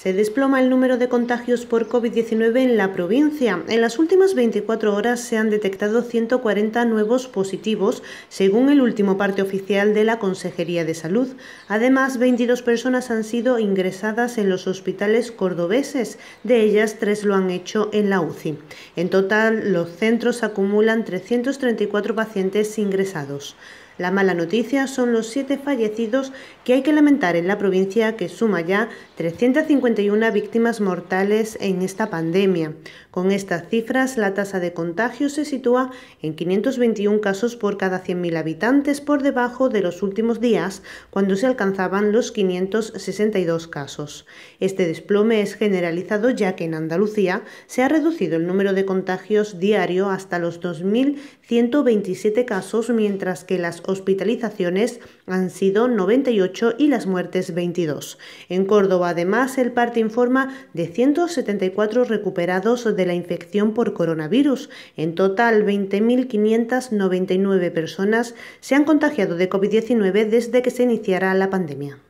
Se desploma el número de contagios por COVID-19 en la provincia. En las últimas 24 horas se han detectado 140 nuevos positivos, según el último parte oficial de la Consejería de Salud. Además, 22 personas han sido ingresadas en los hospitales cordobeses, de ellas tres lo han hecho en la UCI. En total, los centros acumulan 334 pacientes ingresados. La mala noticia son los siete fallecidos que hay que lamentar en la provincia que suma ya 351 víctimas mortales en esta pandemia. Con estas cifras, la tasa de contagio se sitúa en 521 casos por cada 100.000 habitantes por debajo de los últimos días, cuando se alcanzaban los 562 casos. Este desplome es generalizado ya que en Andalucía se ha reducido el número de contagios diario hasta los 2.127 casos, mientras que las hospitalizaciones han sido 98 y las muertes 22. En Córdoba, además, el parte informa de 174 recuperados de la infección por coronavirus. En total, 20.599 personas se han contagiado de COVID-19 desde que se iniciara la pandemia.